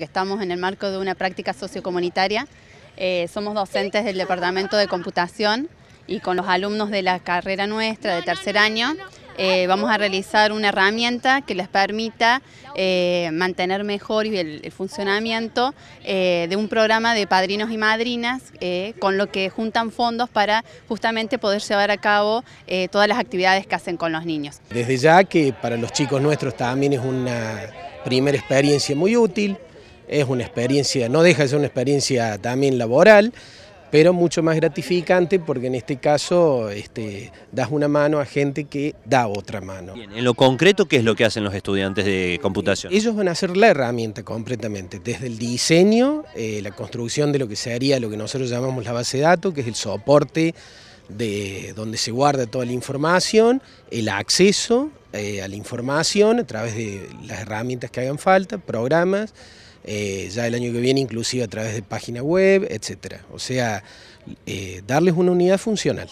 que estamos en el marco de una práctica sociocomunitaria. Eh, somos docentes del Departamento de Computación y con los alumnos de la carrera nuestra de tercer año eh, vamos a realizar una herramienta que les permita eh, mantener mejor el, funcionamiento de un programa de padrinos y madrinas con lo que juntan fondos para justamente poder llevar a cabo todas las actividades que hacen con los niños. Desde ya que para los chicos nuestros también es una primera experiencia muy útil, es una experiencia, no deja de ser una experiencia también laboral, pero mucho más gratificante porque en este caso este, das una mano a gente que da otra mano. en lo concreto, ¿qué es lo que hacen los estudiantes de computación? Ellos van a hacer la herramienta completamente, desde el diseño, eh, la construcción de lo que sería lo que nosotros llamamos la base de datos, que es el soporte de donde se guarda toda la información, el acceso eh, a la información a través de las herramientas que hagan falta, programas, eh, ya el año que viene inclusive a través de página web, etcétera. O sea, eh, darles una unidad funcional.